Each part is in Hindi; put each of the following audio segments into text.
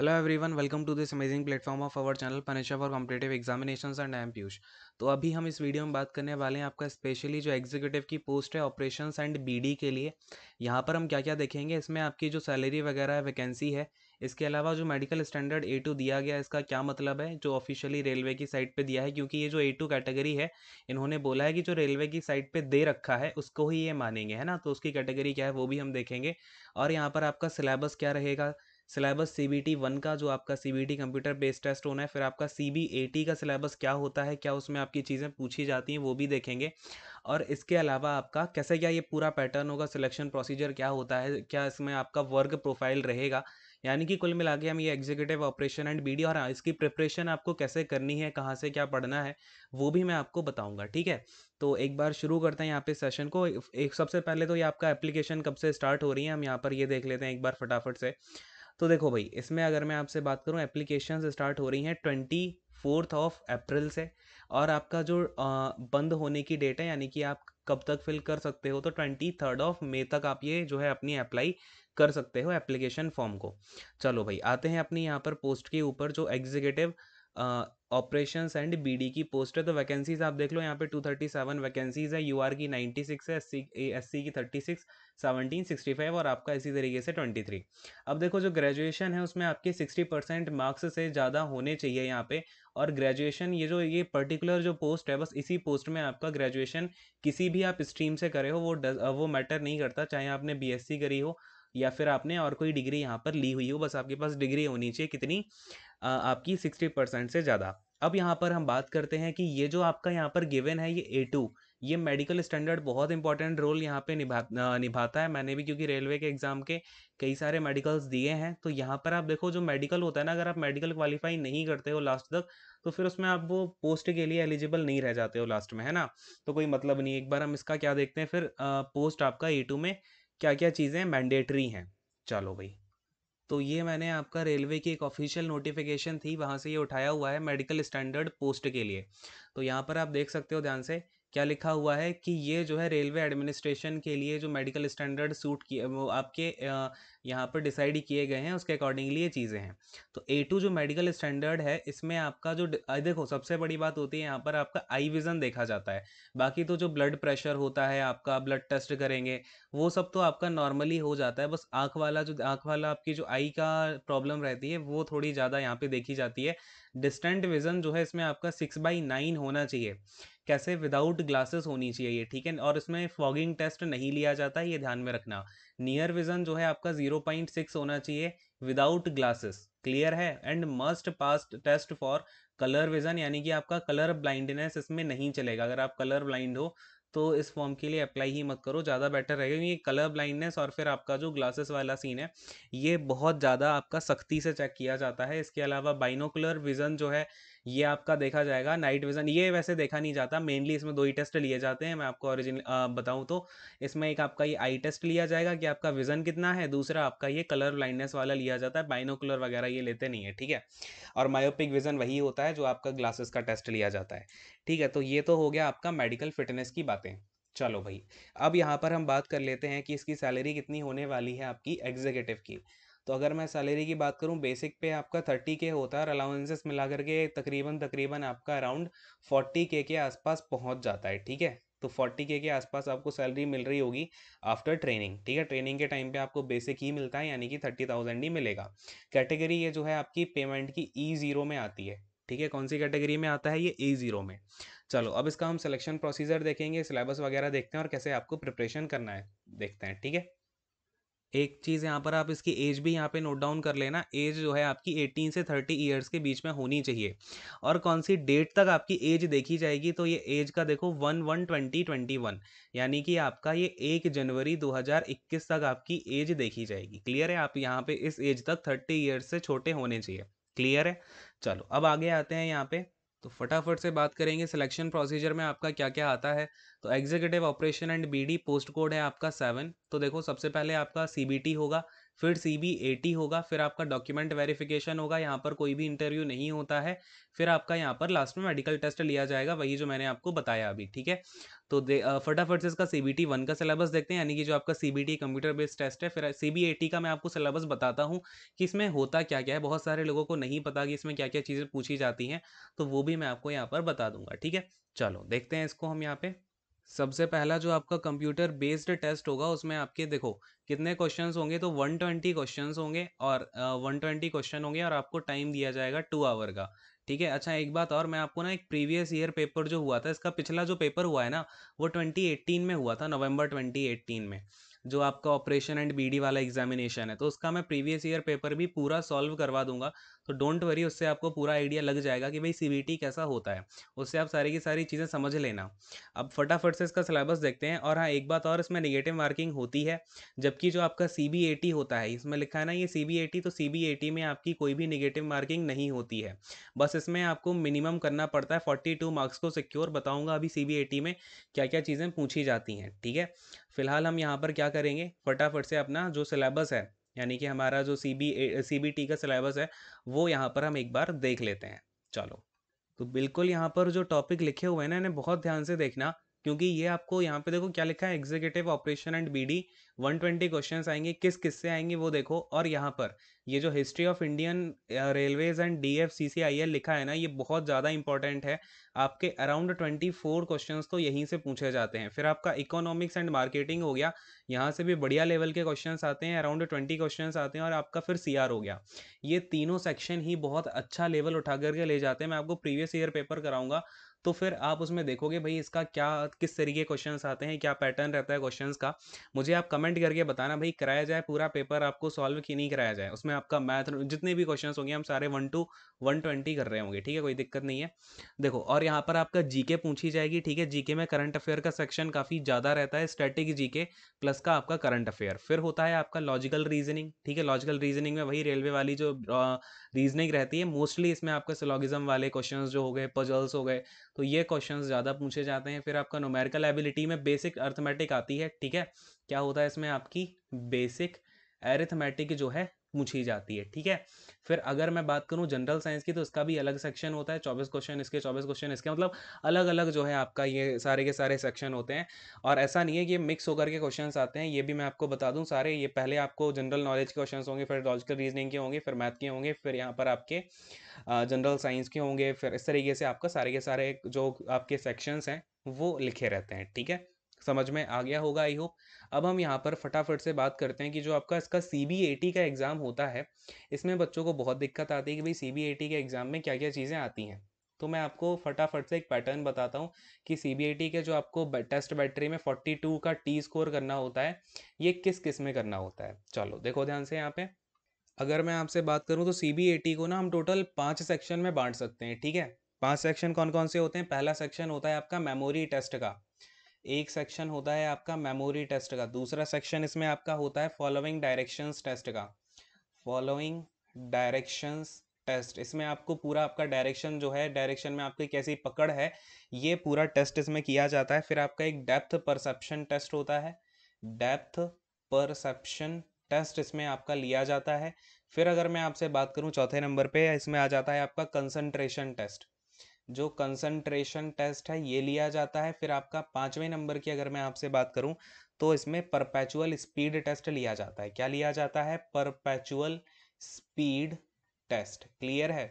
hello everyone welcome to this amazing platform of our channel पनेशा for competitive examinations and I am Piyush तो अभी हम इस वीडियो में बात करने वाले हैं आपका स्पेशली जो एग्जीक्यूटिव की पोस्ट है ऑपरेशंस एंड बीडी के लिए यहाँ पर हम क्या क्या देखेंगे इसमें आपकी जो सैलरी वगैरह है वैकेंसी है इसके अलावा जो मेडिकल स्टैंडर्ड ए टू दिया गया इसका क्या मतलब है जो ऑफिशियली रेलवे की साइट पे दिया है क्योंकि ये जो ए टू कैटेगरी है इन्होंने बोला है कि जो रेलवे की साइट पे दे रखा है उसको ही ये मानेंगे है ना तो उसकी कैटेगरी क्या है वो भी हम देखेंगे और यहाँ पर आपका सिलेबस क्या रहेगा syllabus C B T one का जो आपका C B T computer based test होना है फिर आपका सी बी ए टी का सिलेबस क्या होता है क्या उसमें आपकी चीज़ें पूछी जाती हैं वो भी देखेंगे और इसके अलावा आपका कैसे क्या ये पूरा पैटर्न होगा सिलेक्शन प्रोसीजर क्या होता है क्या इसमें आपका वर्ग प्रोफाइल रहेगा यानी कि कुल मिला के हम ये executive operation and B D और इसकी प्रिपरेशन आपको कैसे करनी है कहाँ से क्या पढ़ना है वो भी मैं आपको बताऊँगा ठीक है तो एक बार शुरू करते हैं यहाँ पे सेशन को एक सबसे पहले तो ये आपका एप्लीकेशन कब से स्टार्ट हो रही है हम यहाँ पर ये देख लेते हैं एक बार फटाफट से तो देखो भाई इसमें अगर मैं आपसे बात करूँ एप्लीकेशन स्टार्ट हो रही हैं ट्वेंटी फोर्थ ऑफ अप्रैल से और आपका जो आ, बंद होने की डेट है यानी कि आप कब तक फिल कर सकते हो तो ट्वेंटी थर्ड ऑफ मे तक आप ये जो है अपनी अप्लाई कर सकते हो एप्लीकेशन फॉर्म को चलो भाई आते हैं अपनी यहाँ पर पोस्ट के ऊपर जो एग्जीक्यूटिव ऑपरेशन एंड बीडी की पोस्ट है तो वैकेंसीज आप देख लो यहाँ पे टू थर्टी सेवन वैकेंसीज है यूआर की सिक्स है एस सी की thirty six seventeen sixty five और आपका इसी तरीके से ट्वेंटी थ्री अब देखो जो ग्रेजुएशन है उसमें आपके सिक्सटी परसेंट मार्क्स से ज़्यादा होने चाहिए यहाँ पे और ग्रेजुएशन ये जो ये पर्टिकुलर जो पोस्ट है बस इसी पोस्ट में आपका ग्रेजुएशन किसी भी आप स्ट्रीम से करे हो वो ड वो मैटर नहीं करता चाहे आपने सी करी हो या फिर आपने और कोई डिग्री यहाँ पर ली हुई हो बस आपके पास डिग्री होनी चाहिए कितनी आपकी सिक्सटी परसेंट से ज़्यादा अब यहाँ पर हम बात करते हैं कि ये जो आपका यहाँ पर गिवन है ये ए टू ये मेडिकल स्टैंडर्ड बहुत इंपॉर्टेंट रोल यहाँ पे निभा निभाता है मैंने भी क्योंकि रेलवे के एग्ज़ाम के कई सारे मेडिकल्स दिए हैं तो यहाँ पर आप देखो जो मेडिकल होता है ना अगर आप मेडिकल क्वालिफाई नहीं करते हो लास्ट तक तो फिर उसमें आप वो पोस्ट के लिए एलिजिबल नहीं रह जाते हो लास्ट में है ना तो कोई मतलब नहीं एक बार हम इसका क्या देखते हैं फिर आ, पोस्ट आपका ए टू में क्या क्या चीज़ें मैंडेटरी हैं चलो भाई तो ये मैंने आपका रेलवे की एक ऑफिशियल नोटिफिकेशन थी वहाँ से ये उठाया हुआ है मेडिकल स्टैंडर्ड पोस्ट के लिए तो यहाँ पर आप देख सकते हो ध्यान से क्या लिखा हुआ है कि ये जो है रेलवे एडमिनिस्ट्रेशन के लिए जो मेडिकल स्टैंडर्ड सूट किए वो आपके यहाँ पर डिसाइड किए गए हैं उसके अकॉर्डिंगली ये चीज़ें हैं तो ए टू जो मेडिकल स्टैंडर्ड है इसमें आपका जो देखो सबसे बड़ी बात होती है यहाँ पर आपका आई विज़न देखा जाता है बाकी तो जो ब्लड प्रेशर होता है आपका ब्लड टेस्ट करेंगे वो सब तो आपका नॉर्मली हो जाता है बस आँख वाला जो आँख वाला आपकी जो आई का प्रॉब्लम रहती है वो थोड़ी ज़्यादा यहाँ पर देखी जाती है डिस्टेंट विजन जो है इसमें आपका सिक्स बाई नाइन होना चाहिए कैसे विदाउट ग्लासेस होनी चाहिए ये ठीक है और इसमें फॉगिंग टेस्ट नहीं लिया जाता ये ध्यान में रखना नियर विजन जो है आपका जीरो पॉइंट सिक्स होना चाहिए विदाउट ग्लासेस क्लियर है and must pass test for colour vision यानी कि आपका कलर ब्लाइंडनेस इसमें नहीं चलेगा अगर आप कलर ब्लाइंड हो तो इस फॉर्म के लिए अप्लाई ही मत करो ज़्यादा बेटर रहेगा क्योंकि कलर ब्लाइंडनेस और फिर आपका जो ग्लासेस वाला सीन है ये बहुत ज़्यादा आपका सख्ती से चेक किया जाता है इसके अलावा बाइनोकुलर विज़न जो है ये आपका देखा जाएगा नाइट विज़न ये वैसे देखा नहीं जाता मेनली इसमें दो ही टेस्ट लिए जाते हैं मैं आपको ओरिजिन बताऊँ तो इसमें एक आपका ये आई टेस्ट लिया जाएगा कि आपका विज़न कितना है दूसरा आपका ये कलर ब्लाइंडनेस वाला लिया जाता है बाइनोकुलर वगैरह ये लेते नहीं है ठीक है और मायोपिक विज़न वही होता है जो आपका ग्लासेस का टेस्ट लिया जाता है ठीक है तो ये तो हो गया आपका मेडिकल फिटनेस की बातें चलो भाई अब यहाँ पर हम बात कर लेते हैं कि इसकी सैलरी कितनी होने वाली है आपकी एग्जीक्यूटिव की तो अगर मैं सैलरी की बात करूँ बेसिक पे आपका थर्टी के होता है और अलाउंसेस मिला करके तकरीबन तकरीबन आपका अराउंड फोर्टी के के आसपास पहुँच जाता है ठीक है तो फोर्टी के के आसपास आपको सैलरी मिल रही होगी आफ्टर ट्रेनिंग ठीक है ट्रेनिंग के टाइम पे आपको बेसिक ही मिलता है यानी कि थर्टी थाउजेंड ही मिलेगा कैटेगरी ये जो है आपकी पेमेंट की ई e ज़ीरो में आती है ठीक है कौन सी कैटेगरी में आता है ये ए e ज़ीरो में चलो अब इसका हम सिलेक्शन प्रोसीजर देखेंगे सिलेबस वगैरह देखते हैं और कैसे आपको प्रिपरेशन करना है देखते हैं ठीक है एक चीज़ यहाँ पर आप इसकी एज भी यहाँ पे नोट डाउन कर लेना एज जो है आपकी 18 से 30 इयर्स के बीच में होनी चाहिए और कौन सी डेट तक आपकी एज देखी जाएगी तो ये एज का देखो one one twenty twenty one यानी कि आपका ये एक जनवरी 2021 तक आपकी एज देखी जाएगी क्लियर है आप यहाँ पे इस एज तक थर्टी ईयर्स से छोटे होने चाहिए क्लियर है चलो अब आगे आते हैं यहाँ पे तो फटाफट से बात करेंगे सिलेक्शन प्रोसीजर में आपका क्या क्या आता है तो executive operation and BD post code है आपका सेवन तो देखो सबसे पहले आपका सीबीटी होगा फिर सी बी टी होगा फिर आपका डॉक्यूमेंट वेरिफिकेशन होगा यहाँ पर कोई भी इंटरव्यू नहीं होता है फिर आपका यहाँ पर लास्ट में मेडिकल टेस्ट लिया जाएगा वही जो मैंने आपको बताया अभी ठीक है तो फटाफट से इसका सी बी टी वन का सिलेबस देखते हैं यानी कि जो आपका C B T computer based test है फिर सी बी टी का मैं आपको सिलेबस बताता हूँ कि इसमें होता क्या क्या है बहुत सारे लोगों को नहीं पता कि इसमें क्या क्या चीज़ें पूछी जाती हैं तो वो भी मैं आपको यहाँ पर बता दूंगा ठीक है चलो देखते हैं इसको हम यहाँ पर सबसे पहला जो आपका कंप्यूटर बेस्ड टेस्ट होगा उसमें आपके देखो कितने क्वेश्चंस होंगे तो 120 क्वेश्चंस होंगे और वन ट्वेंटी क्वेश्चन होंगे और आपको टाइम दिया जाएगा टू आवर का ठीक है अच्छा एक बात और मैं आपको ना एक प्रीवियस ईयर पेपर जो हुआ था इसका पिछला जो पेपर हुआ है ना वो 2018 में हुआ था नवंबर 2018 में जो आपका ऑपरेशन एंड बीडी वाला एग्जामिनेशन है तो उसका मैं प्रीवियस ईयर पेपर भी पूरा सॉल्व करवा दूंगा तो डोंट वरी उससे आपको पूरा आइडिया लग जाएगा कि भाई सी कैसा होता है उससे आप सारी की सारी चीज़ें समझ लेना अब फटाफट से इसका सिलेबस देखते हैं और हाँ एक बात और इसमें निगेटिव मार्किंग होती है जबकि जो आपका सी होता है इसमें लिखा है ना ये सी तो सी में आपकी कोई भी निगेटिव मार्किंग नहीं होती है बस इसमें आपको मिनिमम करना पड़ता है फोर्टी मार्क्स को सिक्योर बताऊँगा अभी सी में क्या क्या चीज़ें पूछी जाती हैं ठीक है फ़िलहाल हम यहाँ पर क्या करेंगे फटाफट से अपना जो सिलेबस है यानी कि हमारा जो C B C B T का सिलेबस है वो यहाँ पर हम एक बार देख लेते हैं चलो तो बिल्कुल यहाँ पर जो टॉपिक लिखे हुए हैं ना इन्हें बहुत ध्यान से देखना क्योंकि ये आपको यहाँ पे देखो क्या लिखा है executive operation and BD 120 question आएंगे किस किस से आएंगे वो देखो और यहाँ पर ये जो history of Indian railways and D F C C I L लिखा है ना ये बहुत ज़्यादा इंपॉर्टेंट है आपके अराउंड 24 क्वेश्चन तो यहीं से पूछे जाते हैं फिर आपका इकोनॉमिक्स एंड मार्केटिंग हो गया यहाँ से भी बढ़िया लेवल के क्वेश्चन आते हैं अराउंड ट्वेंटी क्वेश्चन आते हैं और आपका फिर सी हो गया ये तीनों सेक्शन ही बहुत अच्छा लेवल उठा करके ले जाते हैं मैं आपको प्रीवियस ईयर पेपर कराऊंगा तो फिर आप उसमें देखोगे भाई इसका क्या किस तरीके क्वेश्चन आते हैं क्या पैटर्न रहता है क्वेश्चन का मुझे आप कमेंट करके बताना भाई कराया जाए पूरा पेपर आपको सॉल्व की नहीं कराया जाए उसमें आपका मैथ जितने भी क्वेश्चन होंगे हम सारे वन टू वन ट्वेंटी कर रहे होंगे ठीक है कोई दिक्कत नहीं है देखो और यहाँ पर आपका जीके पूछी जाएगी ठीक है जीके में करंट अफेयर का सेक्शन काफ़ी ज़्यादा रहता है स्ट्रेटिक जीके प्लस का आपका करंट अफेयर फिर होता है आपका लॉजिकल रीजनिंग ठीक है लॉजिकल रीजनिंग में वही रेलवे वाली जो रीजनिंग रहती है मोस्टली इसमें आपका सिलॉगिज्म वाले क्वेश्चन जो हो गए पजल्स हो गए तो ये क्वेश्चन ज़्यादा पूछे जाते हैं फिर आपका नोमेरिकल एबिलिटी में बेसिक अर्थमेटिक आती है ठीक है क्या होता है इसमें आपकी बेसिक एरिथमेटिक जो है पूछी जाती है ठीक है फिर अगर मैं बात करूँ जनरल साइंस की तो इसका भी अलग सेक्शन होता है चौबीस क्वेश्चन इसके चौबीस क्वेश्चन इसके मतलब अलग अलग जो है आपका ये सारे के सारे सेक्शन होते हैं और ऐसा नहीं है कि मिक्स होकर के क्वेश्चन आते हैं ये भी मैं आपको बता दूँ सारे ये पहले आपको जनरल नॉलेज के क्वेश्चन होंगे फिर लॉजिकल रीजनिंग के होंगे फिर मैथ के होंगे फिर यहाँ पर आपके जनरल साइंस के होंगे फिर इस तरीके से आपका सारे के सारे जो आपके सेक्शंस हैं वो लिखे रहते हैं ठीक है समझ में आ गया होगा आई होप अब हम यहाँ पर फटाफट से बात करते हैं कि जो आपका इसका सी बी ए टी का एग्ज़ाम होता है इसमें बच्चों को बहुत दिक्कत आती है कि भाई सी बी ए टी के एग्ज़ाम में क्या क्या चीज़ें आती हैं तो मैं आपको फटाफट से एक पैटर्न बताता हूँ कि सी बी ए टी के जो आपको टेस्ट बैटरी में फोर्टी टू का टी स्कोर करना होता है ये किस किस में करना होता है चलो देखो ध्यान से यहाँ पे अगर मैं आपसे बात करूँ तो सी बी ए टी को ना हम टोटल पाँच सेक्शन में बांट सकते हैं ठीक है पांच सेक्शन कौन कौन से होते हैं पहला सेक्शन होता है आपका मेमोरी टेस्ट का एक सेक्शन होता है आपका मेमोरी टेस्ट का दूसरा सेक्शन इसमें आपका होता है फॉलोइंग डायरेक्शंस टेस्ट का फॉलोइंग डायरेक्शंस टेस्ट इसमें आपको पूरा आपका डायरेक्शन जो है डायरेक्शन में आपकी कैसी पकड़ है ये पूरा टेस्ट इसमें किया जाता है फिर आपका एक डेप्थ परसेप्शन टेस्ट होता है डेप्थ परसेप्शन टेस्ट इसमें आपका लिया जाता है फिर अगर मैं आपसे बात करूं चौथे नंबर पे इसमें आ जाता है आपका कंसंट्रेशन टेस्ट जो कंसंट्रेशन टेस्ट है ये लिया जाता है फिर आपका पाँचवें नंबर की अगर मैं आपसे बात करूँ तो इसमें परपैचुअल स्पीड टेस्ट लिया जाता है क्या लिया जाता है परपैचुअल स्पीड टेस्ट क्लियर है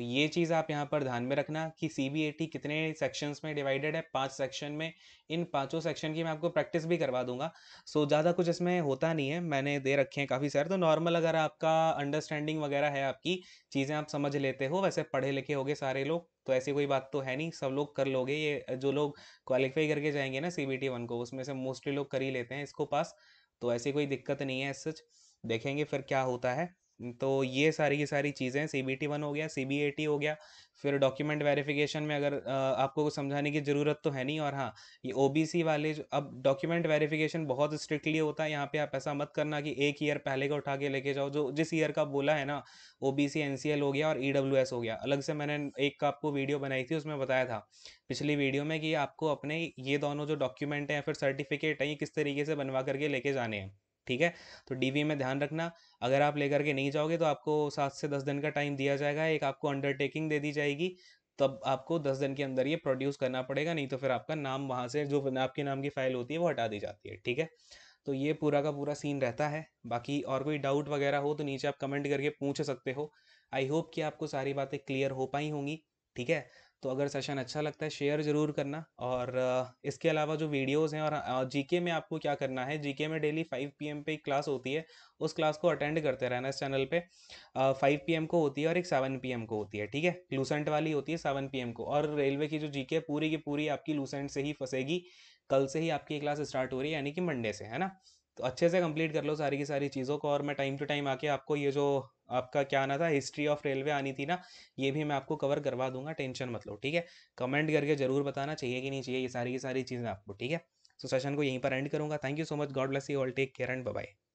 तो ये चीज़ आप यहाँ पर ध्यान में रखना कि सी कितने सेक्शंस में डिवाइडेड है पांच सेक्शन में इन पांचों सेक्शन की मैं आपको प्रैक्टिस भी करवा दूंगा सो ज़्यादा कुछ इसमें होता नहीं है मैंने दे रखे हैं काफ़ी सारे तो नॉर्मल अगर आपका अंडरस्टैंडिंग वगैरह है आपकी चीज़ें आप समझ लेते हो वैसे पढ़े लिखे हो सारे लोग तो ऐसी कोई बात तो है नहीं सब लोग कर लोगे ये जो लोग क्वालिफाई करके जाएंगे ना सी बी वन को उसमें से मोस्टली लोग कर ही लेते हैं इसको पास तो ऐसी कोई दिक्कत नहीं है सच देखेंगे फिर क्या होता है तो ये सारी की सारी चीज़ें सी बी टी वन हो गया सी बी ए टी हो गया फिर डॉक्यूमेंट वेरिफिकेशन में अगर आपको कुछ समझाने की ज़रूरत तो है नहीं और हाँ ये ओबीसी वाले जो अब डॉक्यूमेंट वेरिफिकेशन बहुत स्ट्रिक्टली होता है यहाँ पे आप ऐसा मत करना कि एक ईयर पहले का उठा के लेके जाओ जो जिस ईयर का बोला है ना ओबीसी एनसीएल हो गया और ई e एस हो गया अलग से मैंने एक आपको वीडियो बनाई थी उसमें बताया था पिछली वीडियो में कि आपको अपने ये दोनों जो डॉक्यूमेंट हैं या फिर सर्टिफिकेट हैं ये किस तरीके से बनवा करके लेके जाने हैं ठीक है तो डीवी में ध्यान रखना अगर आप लेकर के नहीं जाओगे तो आपको सात से दस दिन का टाइम दिया जाएगा एक आपको अंडरटेकिंग दे दी जाएगी तब आपको दस दिन के अंदर ये प्रोड्यूस करना पड़ेगा नहीं तो फिर आपका नाम वहाँ से जो आपके नाम की फाइल होती है वो हटा दी जाती है ठीक है तो ये पूरा का पूरा सीन रहता है बाकी और कोई डाउट वगैरह हो तो नीचे आप कमेंट करके पूछ सकते हो आई होप कि आपको सारी बातें क्लियर हो पाई होंगी ठीक है तो अगर सेशन अच्छा लगता है शेयर ज़रूर करना और इसके अलावा जो वीडियोस हैं और जीके में आपको क्या करना है जीके में डेली 5 पीएम पे एक क्लास होती है उस क्लास को अटेंड करते रहना इस चैनल पे 5 पीएम को होती है और एक 7 पीएम को होती है ठीक है लूसेंट वाली होती है 7 पीएम को और रेलवे की जो जीके पूरी की पूरी आपकी लूसेंट से ही फंसेगी कल से ही आपकी क्लास स्टार्ट हो रही है यानी कि मंडे से है ना तो अच्छे से कंप्लीट कर लो सारी की सारी चीज़ों को और मैं टाइम टू टाइम आके आपको ये जो आपका क्या आना था हिस्ट्री ऑफ रेलवे आनी थी ना ये भी मैं आपको कवर करवा दूंगा टेंशन मत लो ठीक है कमेंट करके ज़रूर बताना चाहिए कि नहीं चाहिए ये सारी की सारी चीज़ें आपको ठीक है सो सेशन को यहीं पर एंड करूँगा thank you so much God bless you all take care and bye